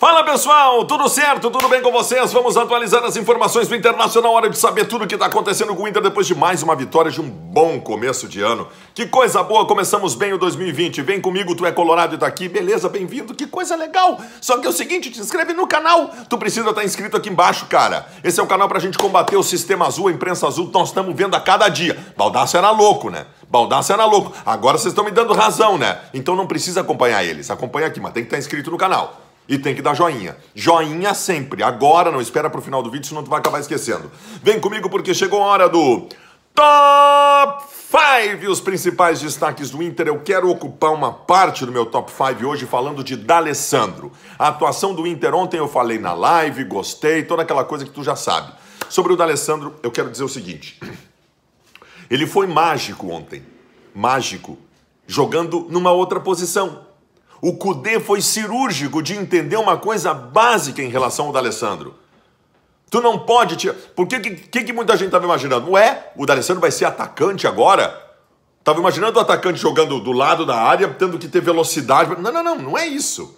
Fala pessoal, tudo certo? Tudo bem com vocês? Vamos atualizar as informações do Internacional, hora de saber tudo o que está acontecendo com o Inter depois de mais uma vitória, de um bom começo de ano. Que coisa boa, começamos bem o 2020. Vem comigo, tu é colorado e tá aqui, beleza, bem-vindo, que coisa legal. Só que é o seguinte, te inscreve no canal, tu precisa estar tá inscrito aqui embaixo, cara. Esse é o canal pra gente combater o sistema azul, a imprensa azul, nós estamos vendo a cada dia. Baldaço era louco, né? Baldaço era louco. Agora vocês estão me dando razão, né? Então não precisa acompanhar eles, acompanha aqui, mas tem que estar tá inscrito no canal. E tem que dar joinha. Joinha sempre. Agora, não espera pro final do vídeo, senão tu vai acabar esquecendo. Vem comigo porque chegou a hora do Top 5, os principais destaques do Inter. Eu quero ocupar uma parte do meu Top 5 hoje falando de D'Alessandro. A atuação do Inter ontem eu falei na live, gostei, toda aquela coisa que tu já sabe. Sobre o D'Alessandro, eu quero dizer o seguinte. Ele foi mágico ontem. Mágico. Jogando numa outra posição. O Cudê foi cirúrgico de entender uma coisa básica em relação ao D'Alessandro. Tu não pode tirar. Por que, que, que muita gente estava imaginando? Ué, o D'Alessandro vai ser atacante agora? Estava imaginando o atacante jogando do lado da área, tendo que ter velocidade. Não, não, não, não é isso.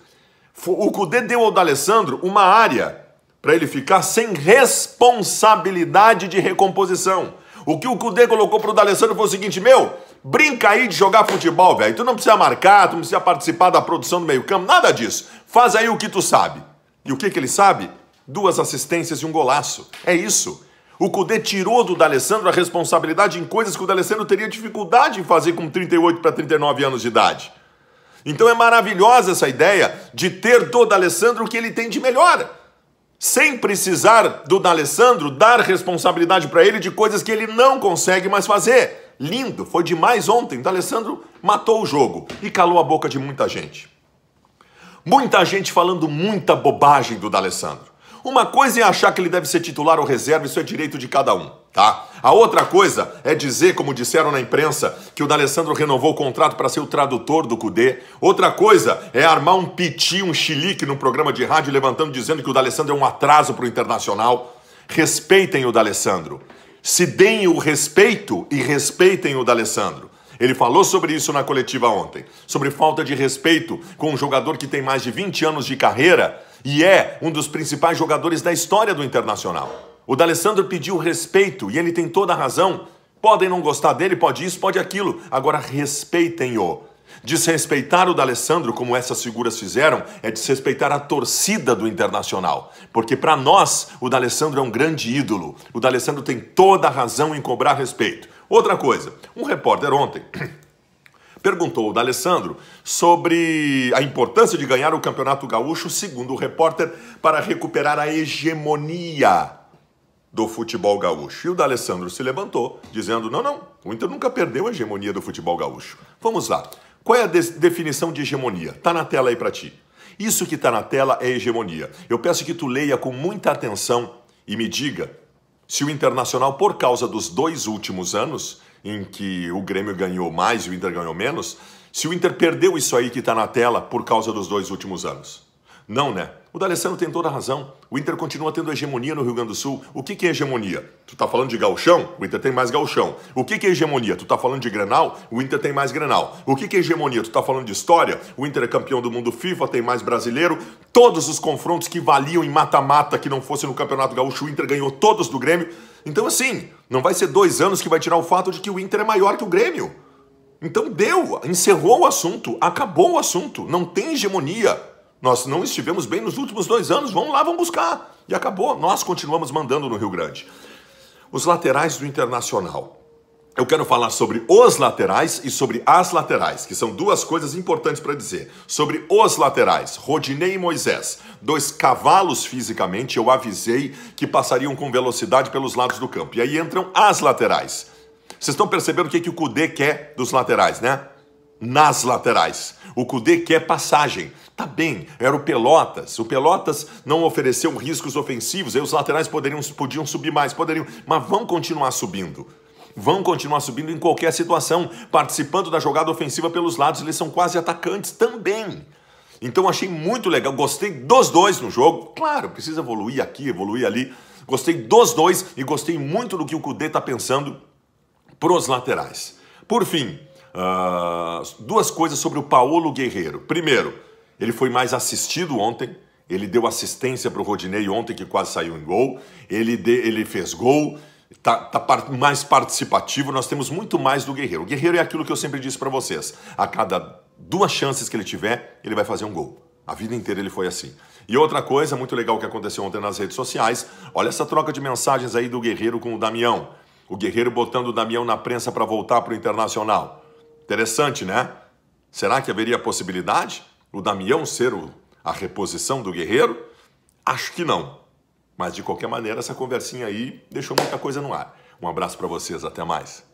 O Cudê deu ao D'Alessandro uma área para ele ficar sem responsabilidade de recomposição. O que o Cudê colocou para o D'Alessandro foi o seguinte: meu, Brinca aí de jogar futebol, velho. Tu não precisa marcar, tu não precisa participar da produção do meio-campo, nada disso. Faz aí o que tu sabe. E o que, que ele sabe? Duas assistências e um golaço. É isso. O Cudê tirou do D'Alessandro a responsabilidade em coisas que o D'Alessandro teria dificuldade em fazer com 38 para 39 anos de idade. Então é maravilhosa essa ideia de ter do D'Alessandro o que ele tem de melhor. Sem precisar do D'Alessandro dar responsabilidade para ele de coisas que ele não consegue mais fazer. Lindo, foi demais ontem. O então, D'Alessandro matou o jogo e calou a boca de muita gente. Muita gente falando muita bobagem do D'Alessandro. Uma coisa é achar que ele deve ser titular ou reserva, isso é direito de cada um, tá? A outra coisa é dizer, como disseram na imprensa, que o D'Alessandro renovou o contrato para ser o tradutor do Cudê. Outra coisa é armar um piti, um chilique no programa de rádio levantando dizendo que o D'Alessandro é um atraso para o Internacional. Respeitem o D'Alessandro se deem o respeito e respeitem o D'Alessandro. Ele falou sobre isso na coletiva ontem, sobre falta de respeito com um jogador que tem mais de 20 anos de carreira e é um dos principais jogadores da história do Internacional. O D'Alessandro pediu respeito e ele tem toda a razão. Podem não gostar dele, pode isso, pode aquilo. Agora respeitem-o. Desrespeitar o D'Alessandro, como essas figuras fizeram, é desrespeitar a torcida do Internacional. Porque para nós, o D'Alessandro é um grande ídolo. O D'Alessandro tem toda a razão em cobrar respeito. Outra coisa, um repórter ontem perguntou o D'Alessandro sobre a importância de ganhar o Campeonato Gaúcho, segundo o repórter, para recuperar a hegemonia do futebol gaúcho. E o D'Alessandro se levantou, dizendo: não, não, o Inter nunca perdeu a hegemonia do futebol gaúcho. Vamos lá. Qual é a de definição de hegemonia? Tá na tela aí para ti. Isso que está na tela é hegemonia. Eu peço que tu leia com muita atenção e me diga se o Internacional, por causa dos dois últimos anos, em que o Grêmio ganhou mais e o Inter ganhou menos, se o Inter perdeu isso aí que está na tela por causa dos dois últimos anos. Não, né? O D'Alessandro tem toda a razão. O Inter continua tendo hegemonia no Rio Grande do Sul. O que, que é hegemonia? Tu tá falando de galchão? O Inter tem mais galchão. O que, que é hegemonia? Tu tá falando de Grenal? O Inter tem mais Grenal. O que, que é hegemonia? Tu tá falando de história? O Inter é campeão do mundo FIFA, tem mais brasileiro. Todos os confrontos que valiam em mata-mata que não fosse no Campeonato Gaúcho, o Inter ganhou todos do Grêmio. Então, assim, não vai ser dois anos que vai tirar o fato de que o Inter é maior que o Grêmio. Então deu, encerrou o assunto, acabou o assunto, não tem hegemonia. Nós não estivemos bem nos últimos dois anos, vamos lá, vamos buscar. E acabou. Nós continuamos mandando no Rio Grande. Os laterais do Internacional. Eu quero falar sobre os laterais e sobre as laterais, que são duas coisas importantes para dizer. Sobre os laterais, Rodinei e Moisés, dois cavalos fisicamente, eu avisei que passariam com velocidade pelos lados do campo. E aí entram as laterais. Vocês estão percebendo o que, que o Kudê quer dos laterais, né? nas laterais. O Cudê quer passagem. Tá bem, era o Pelotas. O Pelotas não ofereceu riscos ofensivos, aí os laterais poderiam, podiam subir mais, poderiam, mas vão continuar subindo. Vão continuar subindo em qualquer situação, participando da jogada ofensiva pelos lados, eles são quase atacantes também. Então achei muito legal, gostei dos dois no jogo. Claro, precisa evoluir aqui, evoluir ali. Gostei dos dois e gostei muito do que o Cudê tá pensando pros laterais. Por fim, Uh, duas coisas sobre o Paulo Guerreiro. Primeiro, ele foi mais assistido ontem. Ele deu assistência para o Rodinei ontem, que quase saiu em gol. Ele, de, ele fez gol. Tá, tá mais participativo, nós temos muito mais do Guerreiro. O Guerreiro é aquilo que eu sempre disse para vocês: a cada duas chances que ele tiver, ele vai fazer um gol. A vida inteira ele foi assim. E outra coisa muito legal que aconteceu ontem nas redes sociais: olha essa troca de mensagens aí do Guerreiro com o Damião. O Guerreiro botando o Damião na prensa para voltar para o Internacional. Interessante, né? Será que haveria a possibilidade o Damião ser o, a reposição do guerreiro? Acho que não. Mas de qualquer maneira, essa conversinha aí deixou muita coisa no ar. Um abraço para vocês, até mais.